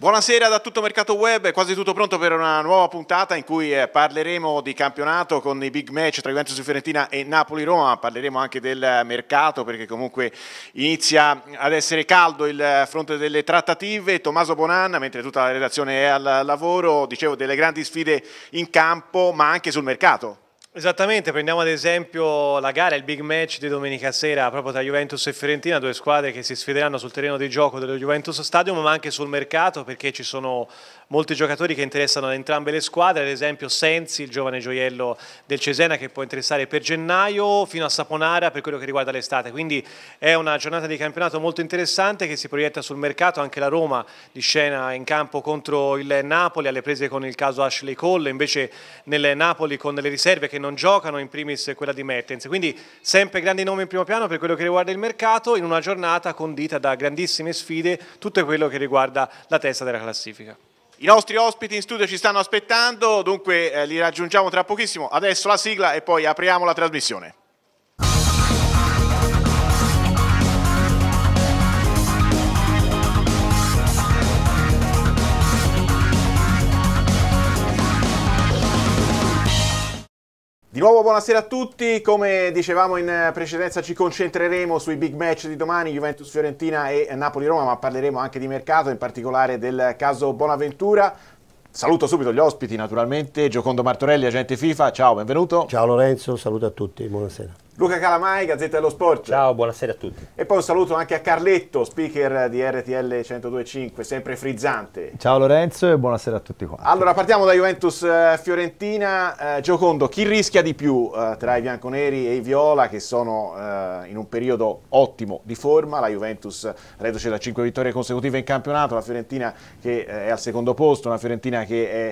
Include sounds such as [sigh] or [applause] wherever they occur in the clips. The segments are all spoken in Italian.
Buonasera da tutto Mercato Web, quasi tutto pronto per una nuova puntata in cui eh, parleremo di campionato con i big match tra Juventus e Fiorentina e Napoli-Roma, parleremo anche del mercato perché comunque inizia ad essere caldo il fronte delle trattative, Tommaso Bonanna mentre tutta la redazione è al lavoro, dicevo delle grandi sfide in campo ma anche sul mercato. Esattamente, prendiamo ad esempio la gara, il big match di domenica sera proprio tra Juventus e Fiorentina, due squadre che si sfideranno sul terreno di gioco dello Juventus Stadium ma anche sul mercato perché ci sono molti giocatori che interessano ad entrambe le squadre, ad esempio Sensi, il giovane gioiello del Cesena che può interessare per gennaio, fino a Saponara per quello che riguarda l'estate. Quindi è una giornata di campionato molto interessante che si proietta sul mercato, anche la Roma di scena in campo contro il Napoli, alle prese con il caso Ashley Cole, invece nel Napoli con le riserve che non giocano, in primis quella di Mertens. Quindi sempre grandi nomi in primo piano per quello che riguarda il mercato, in una giornata condita da grandissime sfide, tutto quello che riguarda la testa della classifica. I nostri ospiti in studio ci stanno aspettando, dunque eh, li raggiungiamo tra pochissimo. Adesso la sigla e poi apriamo la trasmissione. Di nuovo buonasera a tutti, come dicevamo in precedenza ci concentreremo sui big match di domani, Juventus-Fiorentina e Napoli-Roma, ma parleremo anche di mercato, in particolare del caso Bonaventura. Saluto subito gli ospiti naturalmente, Giocondo Martorelli, agente FIFA, ciao, benvenuto. Ciao Lorenzo, saluto a tutti, buonasera. Luca Calamai, Gazzetta dello Sport. Ciao, buonasera a tutti. E poi un saluto anche a Carletto, speaker di RTL 102.5, sempre frizzante. Ciao Lorenzo e buonasera a tutti quanti. Allora, partiamo da Juventus-Fiorentina. Eh, eh, Giocondo, chi rischia di più eh, tra i bianconeri e i viola, che sono eh, in un periodo ottimo di forma? La Juventus reduce da 5 vittorie consecutive in campionato, la Fiorentina che eh, è al secondo posto, una Fiorentina che è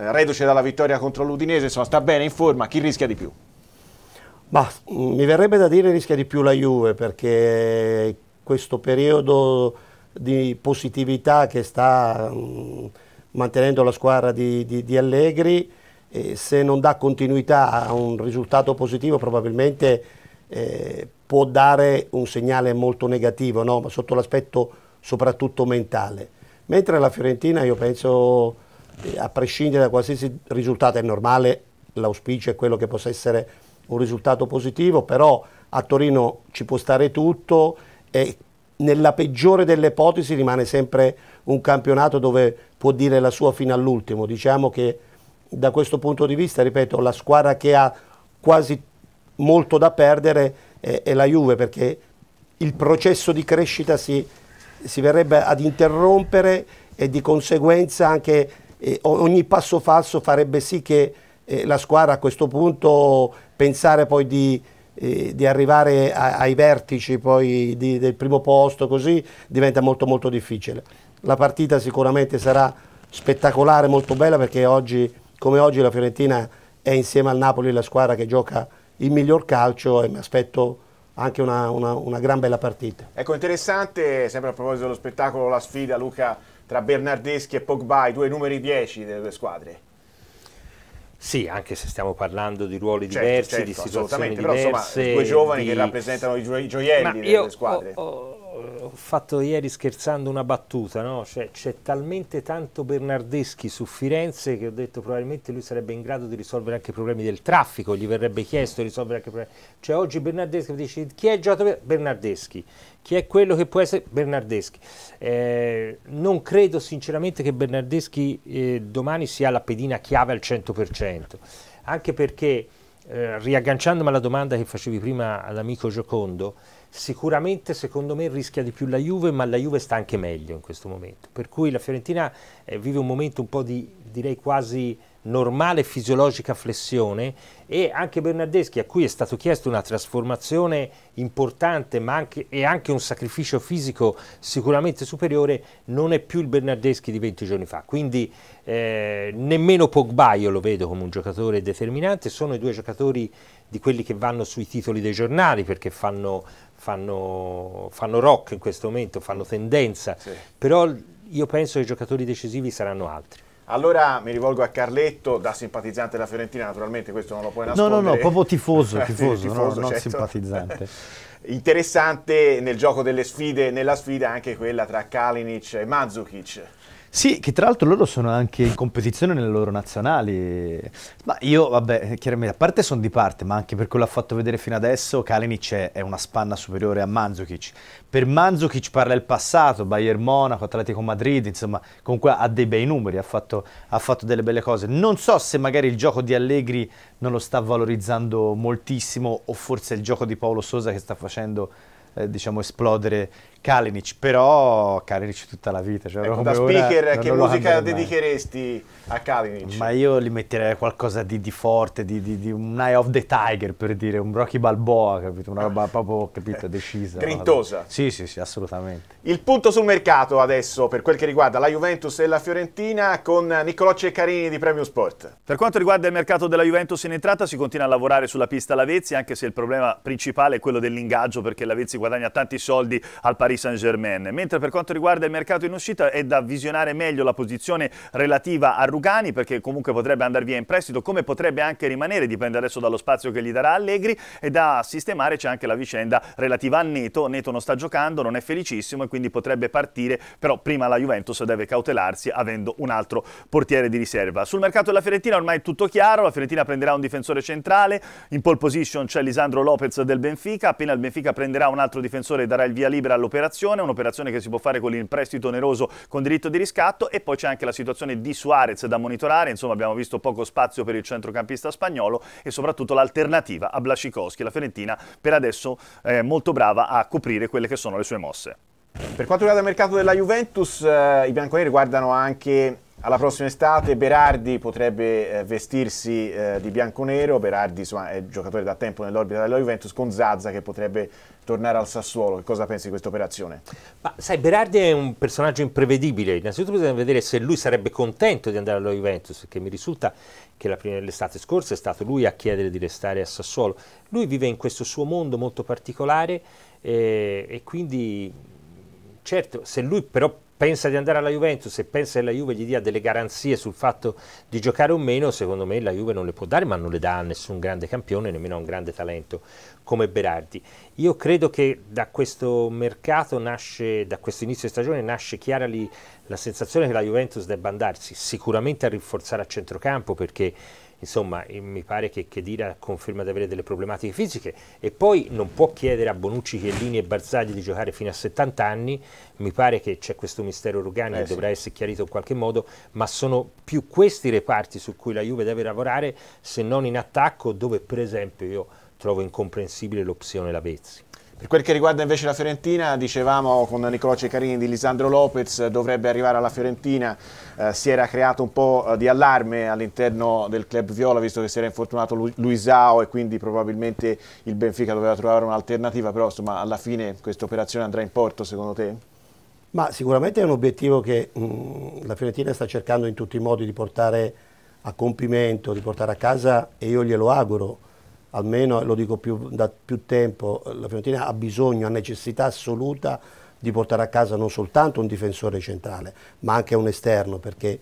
eh, reduce dalla vittoria contro l'Udinese, insomma sta bene in forma, chi rischia di più? Ma mi verrebbe da dire rischia di più la Juve perché questo periodo di positività che sta mh, mm, mantenendo la squadra di, di, di Allegri, eh, se non dà continuità a un risultato positivo probabilmente eh, può dare un segnale molto negativo, no? ma sotto l'aspetto soprattutto mentale. Mentre la Fiorentina io penso, eh, a prescindere da qualsiasi risultato, è normale, l'auspicio è quello che possa essere un risultato positivo, però a Torino ci può stare tutto e nella peggiore delle ipotesi rimane sempre un campionato dove può dire la sua fino all'ultimo. Diciamo che da questo punto di vista, ripeto, la squadra che ha quasi molto da perdere è, è la Juve perché il processo di crescita si, si verrebbe ad interrompere e di conseguenza anche eh, ogni passo falso farebbe sì che eh, la squadra a questo punto pensare poi di, eh, di arrivare a, ai vertici di, del primo posto così diventa molto molto difficile. La partita sicuramente sarà spettacolare, molto bella perché oggi, come oggi la Fiorentina è insieme al Napoli la squadra che gioca il miglior calcio e mi aspetto anche una, una, una, gran bella partita. Ecco, interessante, sempre a proposito dello spettacolo, la sfida, Luca, tra Bernardeschi e Pogba, i due numeri 10 delle due squadre. Sì, anche se stiamo parlando di ruoli certo, diversi, certo, di situazioni diverse. Però, insomma, due giovani di... che rappresentano i, gio- i gioielli delle squadre. Ho, ho, ho, fatto ieri scherzando una battuta, no? cioè, c'è talmente tanto Bernardeschi su Firenze che ho detto probabilmente lui sarebbe in grado di risolvere anche i problemi del traffico, gli verrebbe chiesto di risolvere anche i problemi. Cioè oggi Bernardeschi dice chi è Giotto Bernardeschi? chi è quello che può essere Bernardeschi. Eh, non credo sinceramente che Bernardeschi eh, domani sia la pedina chiave al 100%, anche perché eh, riagganciandomi alla domanda che facevi prima all'amico Giocondo, sicuramente secondo me rischia di più la Juve, ma la Juve sta anche meglio in questo momento, per cui la Fiorentina eh, vive un momento un po' di, direi quasi normale fisiologica flessione e anche Bernardeschi a cui è stato chiesto una trasformazione importante anche, e anche un sacrificio fisico sicuramente superiore non è più il Bernardeschi di 20 giorni fa quindi eh, nemmeno Pogba io lo vedo come un giocatore determinante sono i due giocatori di quelli che vanno sui titoli dei giornali perché fanno, fanno, fanno rock in questo momento fanno tendenza sì. però io penso che i giocatori decisivi saranno altri allora mi rivolgo a Carletto, da simpatizzante della Fiorentina, naturalmente questo non lo puoi nascondere. No, no, no, proprio tifoso, tifoso, [laughs] tifoso no, certo. non simpatizzante. [laughs] Interessante nel gioco delle sfide, nella sfida anche quella tra Kalinic e Mazzukic. Sì, che tra l'altro loro sono anche in competizione nelle loro nazionali. Ma io, vabbè, chiaramente, a parte sono di parte, ma anche per quello che ha fatto vedere fino adesso, Kalinic è, è, una spanna superiore a Manzukic. Per Manzukic parla il passato, Bayern Monaco, Atletico Madrid, insomma, comunque ha dei bei numeri, ha fatto, ha fatto delle belle cose. Non so se magari il gioco di Allegri non lo sta valorizzando moltissimo o forse il gioco di Paolo Sosa che sta facendo... Eh, diciamo esplodere Kalinic, però Kalinic tutta la vita. Cioè, ecco, da speaker che musica dedicheresti a Kalinic? Ma io gli metterei qualcosa di, di forte, di, di, di, un Eye of the Tiger per dire, un Rocky Balboa, capito? Una roba proprio, capito, eh, decisa. Grintosa. Sì, sì, sì, assolutamente. Il punto sul mercato adesso per quel che riguarda la Juventus e la Fiorentina con Niccolò Ceccarini di Premium Sport. Per quanto riguarda il mercato della Juventus in entrata si continua a lavorare sulla pista Lavezzi anche se il problema principale è quello dell'ingaggio perché Lavezzi guadagna tanti soldi al pari Paris Saint-Germain, mentre per quanto riguarda il mercato in uscita è da visionare meglio la posizione relativa a Rugani perché comunque potrebbe andare via in prestito, come potrebbe anche rimanere, dipende adesso dallo spazio che gli darà Allegri e da sistemare c'è anche la vicenda relativa a Neto, Neto non sta giocando, non è felicissimo e quindi potrebbe partire, però prima la Juventus deve cautelarsi avendo un altro portiere di riserva. Sul mercato della Fiorentina ormai è tutto chiaro, la Fiorentina prenderà un difensore centrale, in pole position c'è Lisandro Lopez del Benfica, appena il Benfica prenderà un altro difensore darà il via libera all'operazione un'operazione, un'operazione che si può fare con il prestito oneroso con diritto di riscatto e poi c'è anche la situazione di Suarez da monitorare, insomma abbiamo visto poco spazio per il centrocampista spagnolo e soprattutto l'alternativa a Blasicoschi, la Fiorentina per adesso è molto brava a coprire quelle che sono le sue mosse. Per quanto riguarda il mercato della Juventus, eh, i bianconeri guardano anche alla prossima estate Berardi potrebbe eh, vestirsi eh, di bianco-nero, Berardi insomma, è giocatore da tempo nell'orbita della Juventus, con Zazza che potrebbe tornare al Sassuolo. Che cosa pensi di questa operazione? Ma sai, Berardi è un personaggio imprevedibile. Innanzitutto bisogna vedere se lui sarebbe contento di andare alla Juventus, perché mi risulta che la prima dell'estate scorsa è stato lui a chiedere di restare a Sassuolo. Lui vive in questo suo mondo molto particolare eh, e quindi certo, se lui però pensa di andare alla Juventus e pensa che la Juve gli dia delle garanzie sul fatto di giocare o meno, secondo me la Juve non le può dare, ma non le dà a nessun grande campione, nemmeno a un grande talento come Berardi. Io credo che da questo mercato nasce, da questo inizio di stagione, nasce chiara lì la sensazione che la Juventus debba andarsi sicuramente a rinforzare a centrocampo perché insomma eh, mi pare che Chedira conferma di avere delle problematiche fisiche e poi non può chiedere a Bonucci, Chiellini e Barzagli di giocare fino a 70 anni, mi pare che c'è questo mistero Rugani eh, che sì. dovrà essere chiarito in qualche modo, ma sono più questi reparti su cui la Juve deve lavorare se non in attacco dove per esempio io trovo incomprensibile l'opzione Lavezzi. Per quel che riguarda invece la Fiorentina, dicevamo con Nicolò Ceccarini di Lisandro Lopez, dovrebbe arrivare alla Fiorentina, eh, si era creato un po' eh, di allarme all'interno del club Viola, visto che si era infortunato Lu Luisao e quindi probabilmente il Benfica doveva trovare un'alternativa, però insomma alla fine questa operazione andrà in porto secondo te? Ma sicuramente è un obiettivo che mh, mm, la Fiorentina sta cercando in tutti i modi di portare a compimento, di portare a casa e io glielo auguro almeno lo dico più, da più tempo, la Fiorentina ha bisogno, ha necessità assoluta di portare a casa non soltanto un difensore centrale, ma anche un esterno, perché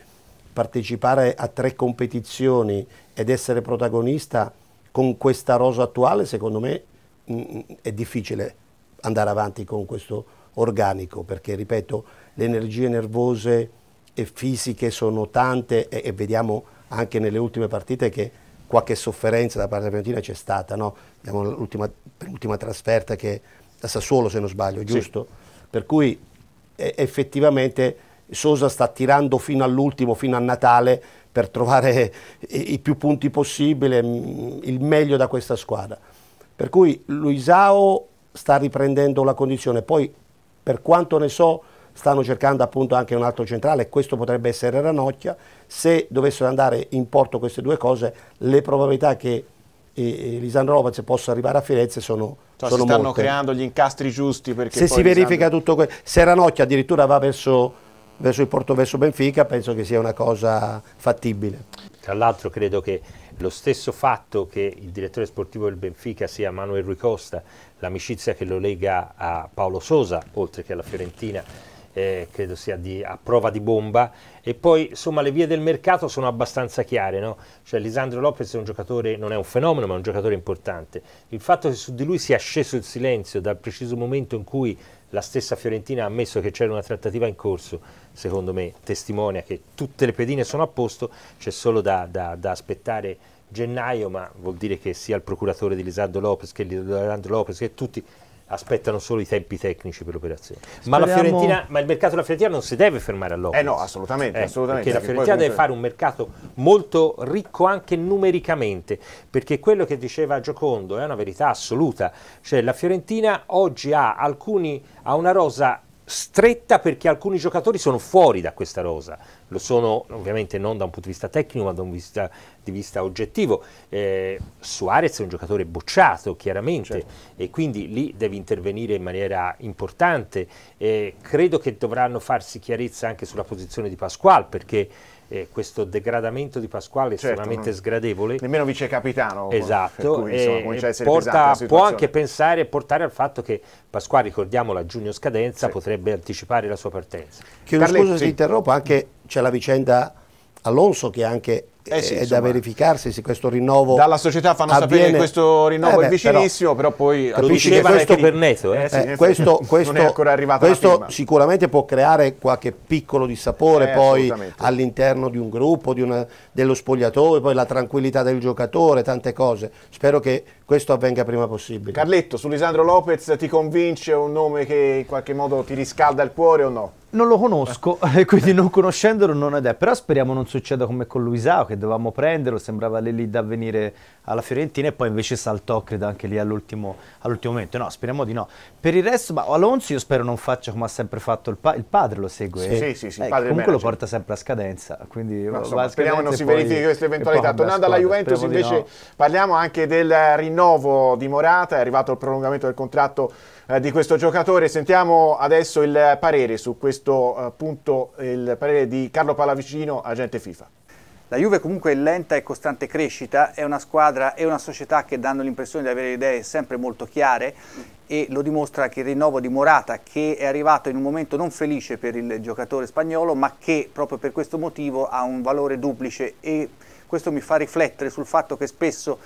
partecipare a tre competizioni ed essere protagonista con questa rosa attuale, secondo me, mh, mm, mm, è difficile andare avanti con questo organico, perché, ripeto, le energie nervose e fisiche sono tante e, e vediamo anche nelle ultime partite che qualche sofferenza da parte della Fiorentina c'è stata, no? l'ultima, l'ultima, trasferta che da Sassuolo se non sbaglio, giusto? Sì. Per cui eh, effettivamente Sosa sta tirando fino all'ultimo, fino a Natale, per trovare i, i più punti possibile, mh, mm, il meglio da questa squadra. Per cui Luisao sta riprendendo la condizione, poi per quanto ne so stanno cercando appunto anche un altro centrale, questo potrebbe essere Ranocchia, se dovessero andare in porto queste due cose le probabilità che eh, eh Lisandro Lopez possa arrivare a Firenze sono, cioè, sono si stanno creando gli incastri giusti perché se si Lisandro... verifica tutto questo se Ranocchia addirittura va verso, verso il porto verso Benfica penso che sia una cosa fattibile tra l'altro credo che lo stesso fatto che il direttore sportivo del Benfica sia Manuel Rui Costa, l'amicizia che lo lega a Paolo Sosa, oltre che alla Fiorentina, eh, credo sia di, a prova di bomba, e poi insomma le vie del mercato sono abbastanza chiare, no? cioè Lisandro Lopez è un giocatore, non è un fenomeno ma è un giocatore importante, il fatto che su di lui sia sceso il silenzio dal preciso momento in cui la stessa Fiorentina ha ammesso che c'era una trattativa in corso, secondo me testimonia che tutte le pedine sono a posto, c'è solo da, da, da aspettare gennaio, ma vuol dire che sia il procuratore di Lisandro Lopez che Lisandro Lopez che tutti aspettano solo i tempi tecnici per l'operazione. Speriamo... Ma, ma, il mercato della Fiorentina non si deve fermare all'opera. Eh no, assolutamente, eh, assolutamente. Perché la Fiorentina deve fare un mercato molto ricco anche numericamente, perché quello che diceva Giocondo è una verità assoluta, cioè la Fiorentina oggi ha, alcuni, ha una rosa stretta perché alcuni giocatori sono fuori da questa rosa, lo sono ovviamente non da un punto di vista tecnico ma da un vista, di vista oggettivo. Eh, Suarez è un giocatore bocciato chiaramente certo. e quindi lì deve intervenire in maniera importante. Eh, credo che dovranno farsi chiarezza anche sulla posizione di Pasquale perché eh, questo degradamento di Pasquale certo, estremamente mh. sgradevole. Nemmeno vice capitano. Esatto, cui, insomma, eh, porta, può anche pensare e portare al fatto che Pasquale, ricordiamo la giugno scadenza sì. potrebbe anticipare la sua partenza. Chiedo Carletti. scusa se interrompo, anche c'è la vicenda Alonso che è anche eh sì, è insomma. da verificarsi se questo rinnovo dalla società fanno avviene. sapere che questo rinnovo eh beh, è vicinissimo però, però poi lo diceva questo per Neto eh? eh, eh sì, questo, questo, questo sicuramente può creare qualche piccolo dissapore eh, poi all'interno di un gruppo di una, dello spogliatore poi la tranquillità del giocatore tante cose spero che questo avvenga prima possibile Carletto su Lisandro Lopez ti convince un nome che in qualche modo ti riscalda il cuore o no? Non lo conosco, [laughs] quindi non conoscendolo non è, però speriamo non succeda come con Luisao, che che dovevamo prenderlo, sembrava lì lì da venire alla Fiorentina e poi invece saltò credo anche lì all'ultimo, all momento, no speriamo di no. Per il resto ma Alonso io spero non faccia come ha sempre fatto il, pa il padre, lo segue, sì, eh, sì, sì, eh, comunque lo porta sempre a scadenza, quindi no, insomma, speriamo non si verifichi questa eventualità. Tornando alla Juventus invece no. parliamo anche del rinnovo di Morata, è arrivato il prolungamento del contratto eh, di questo giocatore. Sentiamo adesso il parere su questo eh, punto, il parere di Carlo Pallavicino agente FIFA. La Juve comunque è lenta e costante crescita, è una squadra e una società che danno l'impressione di avere idee sempre molto chiare e lo dimostra anche il rinnovo di Morata che è arrivato in un momento non felice per il giocatore spagnolo ma che proprio per questo motivo ha un valore duplice e questo mi fa riflettere sul fatto che spesso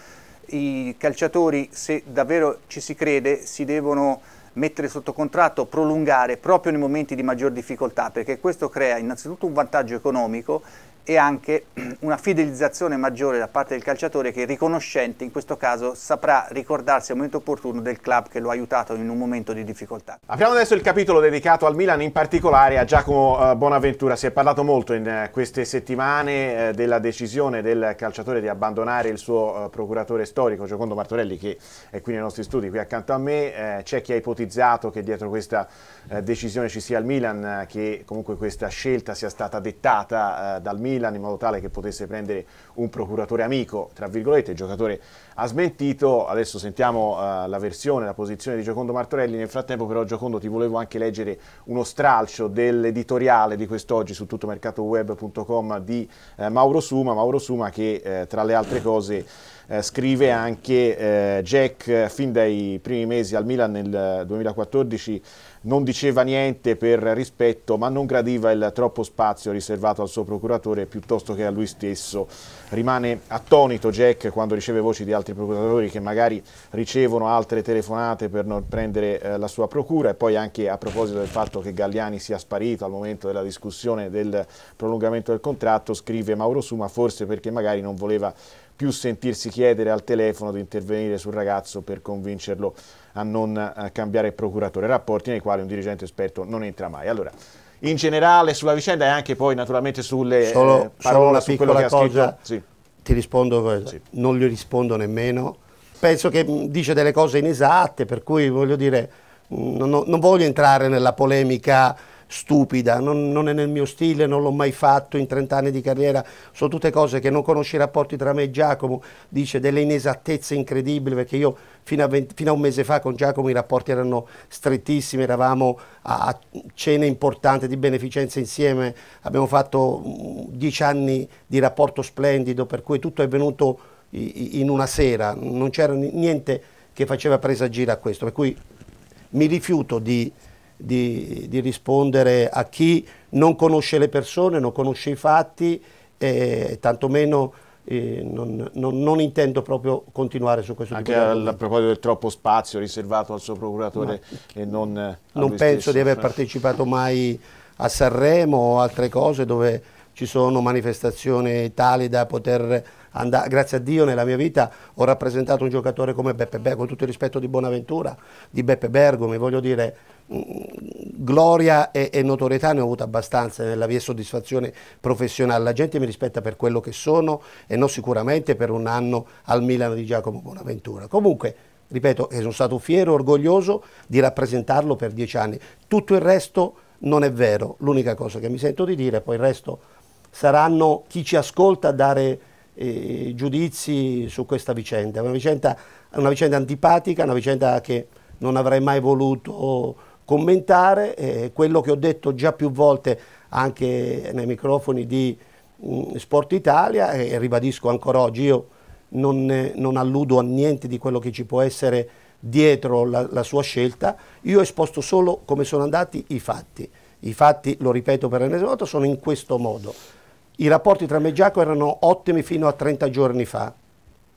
i calciatori se davvero ci si crede si devono mettere sotto contratto, prolungare proprio nei momenti di maggior difficoltà, perché questo crea innanzitutto un vantaggio economico e anche [clears throat] una fidelizzazione maggiore da parte del calciatore che riconoscente in questo caso saprà ricordarsi al momento opportuno del club che lo ha aiutato in un momento di difficoltà. Apriamo adesso il capitolo dedicato al Milan, in particolare a Giacomo eh, Bonaventura. Si è parlato molto in eh, queste settimane eh, della decisione del calciatore di abbandonare il suo procuratore storico Giocondo Martorelli che è qui nei nostri studi, qui accanto a me. C'è chi ha ipotizzato ipotizzato che dietro questa eh, decisione ci sia il Milan, eh, che comunque questa scelta sia stata dettata eh, dal Milan in modo tale che potesse prendere un procuratore amico, tra virgolette, giocatore ha smentito, adesso sentiamo uh, la versione, la posizione di Giocondo Martorelli, nel frattempo però Giocondo ti volevo anche leggere uno stralcio dell'editoriale di quest'oggi su tuttomercatoweb.com di uh, Mauro Suma, Mauro Suma che uh, tra le altre cose scrive anche Jack fin dai primi mesi al Milan nel 2014 non diceva niente per rispetto, ma non gradiva il troppo spazio riservato al suo procuratore piuttosto che a lui stesso. Rimane attonito Jack quando riceve voci di altri procuratori che magari ricevono altre telefonate per non prendere eh, la sua procura e poi anche a proposito del fatto che Galliani sia sparito al momento della discussione del prolungamento del contratto, scrive Mauro Suma, forse perché magari non voleva più sentirsi chiedere al telefono di intervenire sul ragazzo per convincerlo a non eh, cambiare procuratore, rapporti nei quali un dirigente esperto non entra mai. Allora, in generale sulla vicenda e anche poi naturalmente sulle eh, solo, eh, parole, su quello che ha scritto. Cosa, sì. Ti rispondo, sì. non gli rispondo nemmeno. Penso che mm, dice delle cose inesatte, per cui voglio dire, mm, non, non voglio entrare nella polemica stupida, non, non è nel mio stile, non l'ho mai fatto in 30 anni di carriera, sono tutte cose che non conosce i rapporti tra me e Giacomo, dice delle inesattezze incredibili perché io fino a, 20, fino a un mese fa con Giacomo i rapporti erano strettissimi, eravamo a, a cene importanti di beneficenza insieme, abbiamo fatto 10 mm, anni di rapporto splendido per cui tutto è venuto in una sera, non c'era niente che faceva presagire a questo, per cui mi rifiuto di di, di rispondere a chi non conosce le persone, non conosce i fatti e tantomeno eh, non, non, non, intendo proprio continuare su questo Anche a proposito del troppo spazio riservato al suo procuratore no. e non... Non penso stesso. di aver partecipato mai a Sanremo o altre cose dove ci sono manifestazioni tali da poter andare, grazie a Dio nella mia vita ho rappresentato un giocatore come Beppe Bergo, con tutto il rispetto di Bonaventura, di Beppe Bergomi, voglio dire, mm, gloria e, e, notorietà ne ho avuto abbastanza nella mia soddisfazione professionale. La gente mi rispetta per quello che sono e non sicuramente per un anno al Milano di Giacomo Bonaventura. Comunque, ripeto, sono stato fiero, e orgoglioso di rappresentarlo per dieci anni. Tutto il resto non è vero. L'unica cosa che mi sento di dire, poi il resto saranno chi ci ascolta a dare eh, giudizi su questa vicenda. È una vicenda, una vicenda antipatica, una vicenda che non avrei mai voluto commentare. Eh, quello che ho detto già più volte anche nei microfoni di mh, mm, Sport Italia e ribadisco ancora oggi, io non, non, alludo a niente di quello che ci può essere dietro la, la sua scelta, io ho esposto solo come sono andati i fatti. I fatti, lo ripeto per l'ennesima volta, sono in questo modo. I rapporti tra me e Giacomo erano ottimi fino a 30 giorni fa,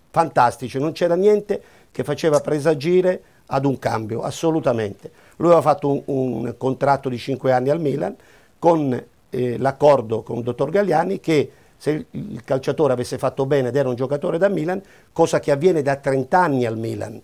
fantastici, non c'era niente che faceva presagire ad un cambio, assolutamente. Lui aveva fatto un, un contratto di 5 anni al Milan con eh, l'accordo con il dottor Gagliani che se il calciatore avesse fatto bene ed era un giocatore da Milan, cosa che avviene da 30 anni al Milan,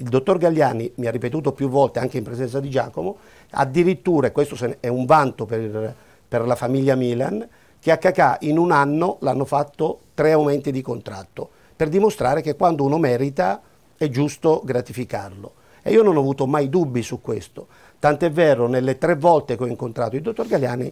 il dottor Gagliani mi ha ripetuto più volte, anche in presenza di Giacomo, addirittura, e questo è un vanto per, per la famiglia Milan, che a Cacà in un anno l'hanno fatto tre aumenti di contratto, per dimostrare che quando uno merita è giusto gratificarlo. E io non ho avuto mai dubbi su questo. Tant'è vero, nelle tre volte che ho incontrato il dottor Gagliani,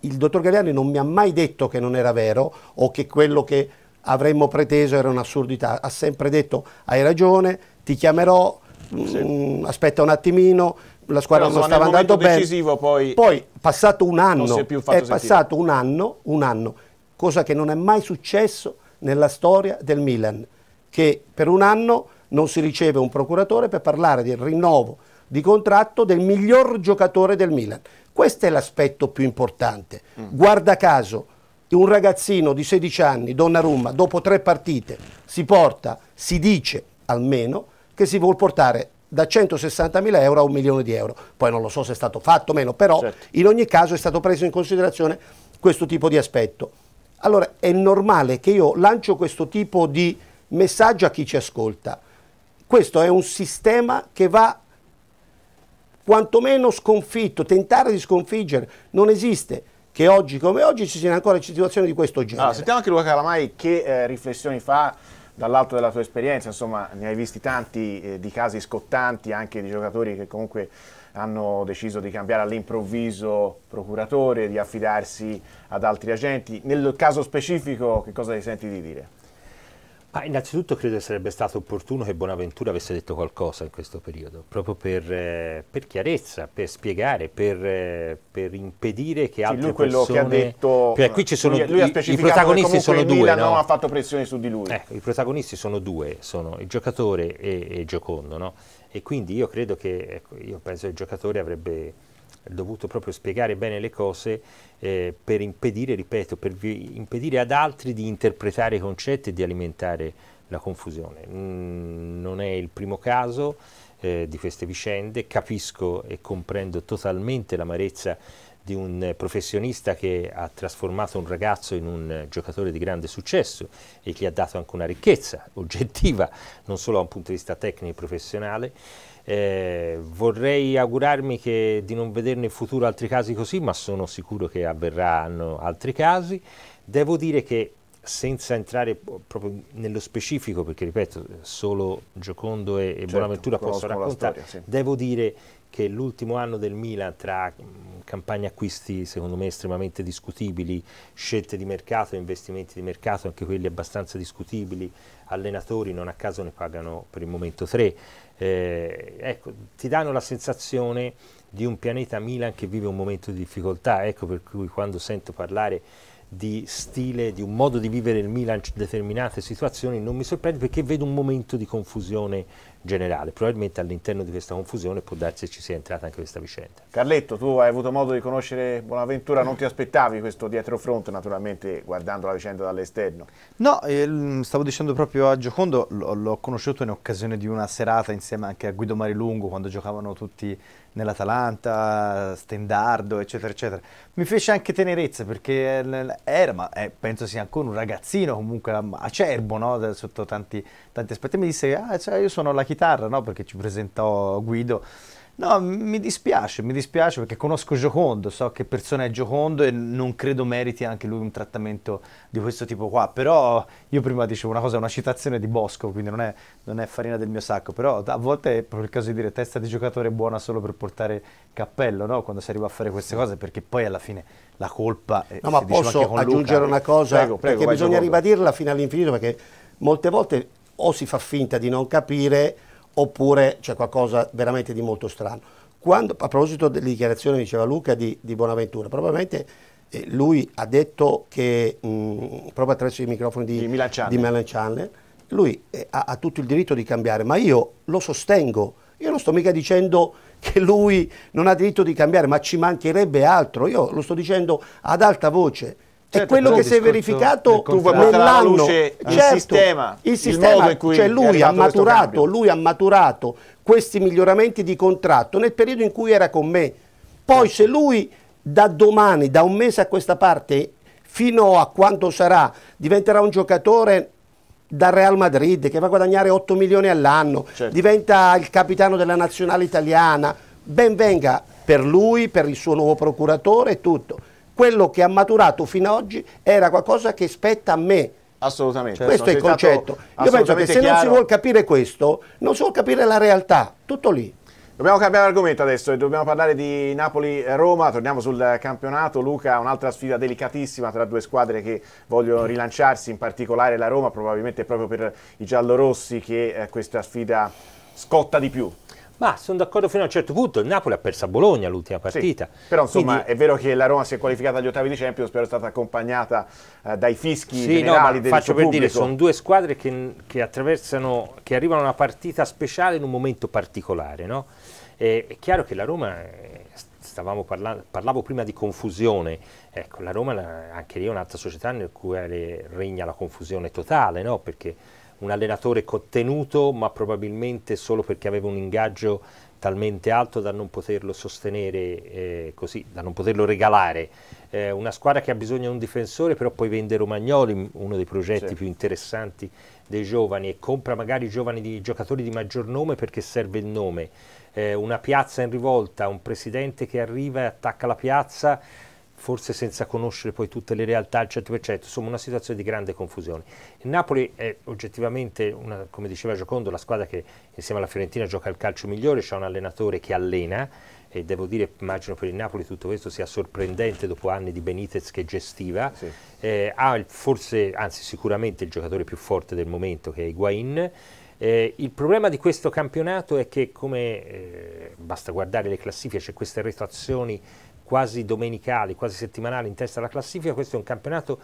il dottor Gagliani non mi ha mai detto che non era vero o che quello che avremmo preteso era un'assurdità. Ha sempre detto hai ragione, ti chiamerò, mm, sì. mh, aspetta un attimino, la squadra Però non stava andando bene. Poi, poi passato un anno, è, è passato un anno, un anno, cosa che non è mai successo nella storia del Milan, che per un anno non si riceve un procuratore per parlare del rinnovo di contratto del miglior giocatore del Milan. Questo è l'aspetto più importante. Mm. Guarda caso, un ragazzino di 16 anni, Donnarumma, dopo tre partite si porta, si dice almeno, che si vuol portare da 160.000 euro a un milione di euro. Poi non lo so se è stato fatto o meno, però certo. in ogni caso è stato preso in considerazione questo tipo di aspetto. Allora è normale che io lancio questo tipo di messaggio a chi ci ascolta. Questo è un sistema che va quantomeno sconfitto, tentare di sconfiggere non esiste che oggi come oggi ci siano ancora situazioni di questo genere. Allora, sentiamo anche Luca Calamai che eh, riflessioni fa dall'alto della tua esperienza, insomma ne hai visti tanti eh, di casi scottanti anche di giocatori che comunque hanno deciso di cambiare all'improvviso procuratore, di affidarsi ad altri agenti. Nel caso specifico che cosa ti senti di dire? Ah, innanzitutto credo che sarebbe stato opportuno che Bonaventura avesse detto qualcosa in questo periodo, proprio per, eh, per chiarezza, per spiegare, per, eh, per impedire che altre sì, persone... che ha detto... Perché cioè, qui ci sono lui, lui i, i protagonisti sono due, Milan no? ha fatto pressione su di lui. Eh, I protagonisti sono due, sono il giocatore e, e Giocondo, no? E quindi io credo che, ecco, io penso che il giocatore avrebbe dovuto proprio spiegare bene le cose eh, per impedire, ripeto, per impedire ad altri di interpretare i concetti e di alimentare la confusione. Mm, non è il primo caso eh, di queste vicende, capisco e comprendo totalmente l'amarezza di un professionista che ha trasformato un ragazzo in un giocatore di grande successo e che gli ha dato anche una ricchezza oggettiva, non solo da un punto di vista tecnico e professionale. Eh, vorrei augurarmi che, di non vederne in futuro altri casi così, ma sono sicuro che avverranno altri casi. Devo dire che senza entrare proprio nello specifico, perché ripeto, solo Giocondo e, e certo, Buonaventura possono raccontare, storia, sì. devo dire che l'ultimo anno del Milan tra mm, campagne acquisti secondo me estremamente discutibili, scelte di mercato, investimenti di mercato, anche quelli abbastanza discutibili, allenatori non a caso ne pagano per il momento tre, eh, ecco, ti danno la sensazione di un pianeta Milan che vive un momento di difficoltà, ecco per cui quando sento parlare di stile, di un modo di vivere il Milan in determinate situazioni non mi sorprende perché vedo un momento di confusione generale. Probabilmente all'interno di questa confusione può darsi che ci sia entrata anche questa vicenda. Carletto, tu hai avuto modo di conoscere Bonaventura, non ti aspettavi questo dietro fronte naturalmente guardando la vicenda dall'esterno? No, ehm, stavo dicendo proprio a Giocondo, l'ho conosciuto in occasione di una serata insieme anche a Guido Marilungo quando giocavano tutti nell'Atalanta, Stendardo, eccetera, eccetera. Mi fece anche tenerezza perché era, ma è, eh, penso sia ancora un ragazzino comunque acerbo, no? sotto tanti, tanti aspetti. Mi disse, ah, cioè, io sono la chitarra, no? perché ci presentò Guido. No, mi dispiace, mi dispiace perché conosco Giocondo, so che persona è Giocondo e non credo meriti anche lui un trattamento di questo tipo qua, però io prima dicevo una cosa, una citazione di Bosco, quindi non è, non è farina del mio sacco, però a volte è proprio il caso di dire testa di giocatore buona solo per portare cappello, no? quando si arriva a fare queste cose, perché poi alla fine la colpa... è eh, No, ma posso aggiungere Luca, una cosa, prego, prego, perché bisogna Giocondo. ribadirla fino all'infinito, perché molte volte o si fa finta di non capire oppure c'è qualcosa veramente di molto strano. Quando, a proposito delle dichiarazioni, diceva Luca, di, di Bonaventura, probabilmente eh, lui ha detto che, mh, mm, proprio attraverso i microfoni di, di Milan Chandler, lui eh, ha, ha tutto il diritto di cambiare, ma io lo sostengo, io non sto mica dicendo che lui non ha diritto di cambiare, ma ci mancherebbe altro, io lo sto dicendo ad alta voce. Certo, è quello che si è verificato nell'anno. Certo, il sistema, il cioè lui ha, maturato, lui ha maturato questi miglioramenti di contratto nel periodo in cui era con me. Poi certo. se lui da domani, da un mese a questa parte, fino a quando sarà, diventerà un giocatore dal Real Madrid che va a guadagnare 8 milioni all'anno, certo. diventa il capitano della nazionale italiana, ben venga per lui, per il suo nuovo procuratore e tutto quello che ha maturato fino ad oggi era qualcosa che spetta a me. Assolutamente. Certo. Questo è il concetto. Io penso che se chiaro. non si vuole capire questo, non si vuole capire la realtà, tutto lì. Dobbiamo cambiare argomento adesso e dobbiamo parlare di Napoli-Roma, torniamo sul campionato, Luca, un'altra sfida delicatissima tra due squadre che vogliono rilanciarsi, in particolare la Roma, probabilmente proprio per i giallorossi che eh, questa sfida scotta di più. Ma sono d'accordo fino a un certo punto, il Napoli ha perso a Bologna l'ultima partita. Sì, però insomma Quindi... è vero che la Roma si è qualificata agli ottavi di Champions, però è stata accompagnata eh, dai fischi sì, generali no, del faccio per pubblico. dire, sono due squadre che, che, attraversano, che arrivano a una partita speciale in un momento particolare. No? Eh, è chiaro che la Roma, eh, stavamo parlando, parlavo prima di confusione, ecco, la Roma anche lì è un'altra società nel quale regna la confusione totale, no? perché un allenatore contenuto, ma probabilmente solo perché aveva un ingaggio talmente alto da non poterlo sostenere eh, così, da non poterlo regalare. Eh, una squadra che ha bisogno di un difensore, però poi vende Romagnoli, uno dei progetti sì. più interessanti dei giovani, e compra magari giovani di, giocatori di maggior nome perché serve il nome. Eh, una piazza in rivolta, un presidente che arriva e attacca la piazza forse senza conoscere poi tutte le realtà al 100%, insomma una situazione di grande confusione. Il Napoli è oggettivamente, una, come diceva Giocondo, la squadra che insieme alla Fiorentina gioca il calcio migliore, c'è un allenatore che allena e devo dire, immagino per il Napoli tutto questo sia sorprendente dopo anni di Benitez che gestiva, sì. eh, ha forse, anzi sicuramente il giocatore più forte del momento che è Higuain, eh, il problema di questo campionato è che come eh, basta guardare le classifiche, c'è queste retrazioni quasi domenicali, quasi settimanali in testa alla classifica, questo è un campionato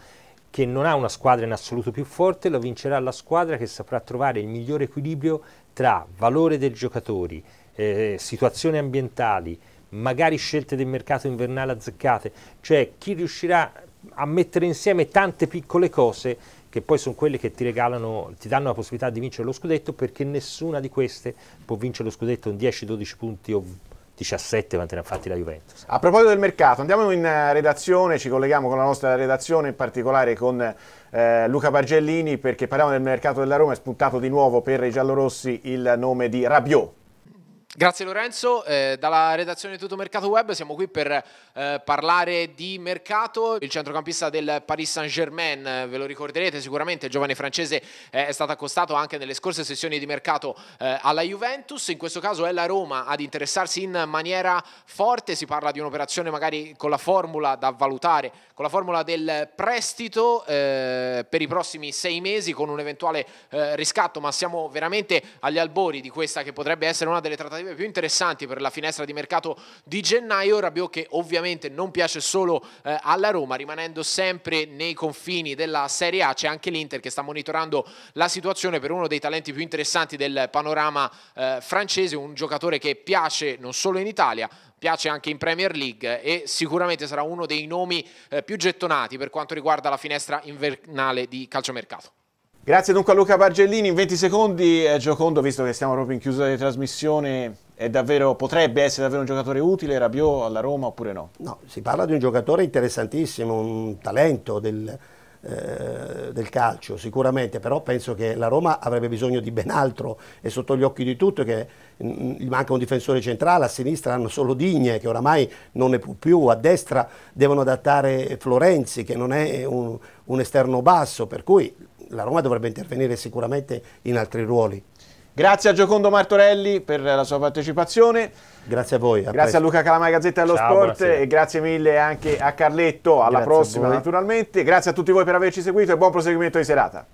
che non ha una squadra in assoluto più forte, lo vincerà la squadra che saprà trovare il migliore equilibrio tra valore dei giocatori, eh, situazioni ambientali, magari scelte del mercato invernale azzeccate, cioè chi riuscirà a mettere insieme tante piccole cose che poi sono quelle che ti regalano, ti danno la possibilità di vincere lo scudetto perché nessuna di queste può vincere lo scudetto in 10-12 punti o 17 quanti ne ha fatti la Juventus. A proposito del mercato, andiamo in eh, redazione, ci colleghiamo con la nostra redazione, in particolare con eh, Luca Bargellini, perché parliamo del mercato della Roma, è spuntato di nuovo per i giallorossi il nome di Rabiot Grazie Lorenzo, eh, dalla redazione di Tutto Mercato Web siamo qui per eh, parlare di mercato, il centrocampista del Paris Saint Germain, eh, ve lo ricorderete sicuramente, il giovane francese eh, è stato accostato anche nelle scorse sessioni di mercato eh, alla Juventus, in questo caso è la Roma ad interessarsi in maniera forte, si parla di un'operazione magari con la formula da valutare, con la formula del prestito per i prossimi sei mesi con un eventuale riscatto, ma siamo veramente agli albori di questa che potrebbe essere una delle trattative più, più interessanti per la finestra di mercato di gennaio. Rabiot che ovviamente non piace solo eh, alla Roma, rimanendo sempre nei confini della Serie A. C'è anche l'Inter che sta monitorando la situazione per uno dei talenti più interessanti del panorama eh, francese, un giocatore che piace non solo in Italia, piace anche in Premier League eh, e sicuramente sarà uno dei nomi eh, più gettonati per quanto riguarda la finestra invernale di calciomercato. Grazie dunque a Luca Bargellini, in 20 secondi eh, Giocondo, visto che stiamo proprio in chiusura di trasmissione, davvero, potrebbe essere davvero un giocatore utile, Rabiot alla Roma oppure no? No, si parla di un giocatore interessantissimo, un talento del, eh, del calcio sicuramente, però penso che la Roma avrebbe bisogno di ben altro, è sotto gli occhi di tutti che mm, gli manca un difensore centrale, a sinistra hanno solo Digne che oramai non ne può più, a destra devono adattare Florenzi che non è un, un esterno basso, per cui la Roma dovrebbe intervenire sicuramente in altri ruoli. Grazie a Giocondo Martorelli per la sua partecipazione. Grazie a voi. A grazie presto. a Luca Calamai Gazzetta dello Ciao, Sport buonasera. e grazie mille anche a Carletto. Alla grazie prossima naturalmente. Grazie a tutti voi per averci seguito e buon proseguimento di serata.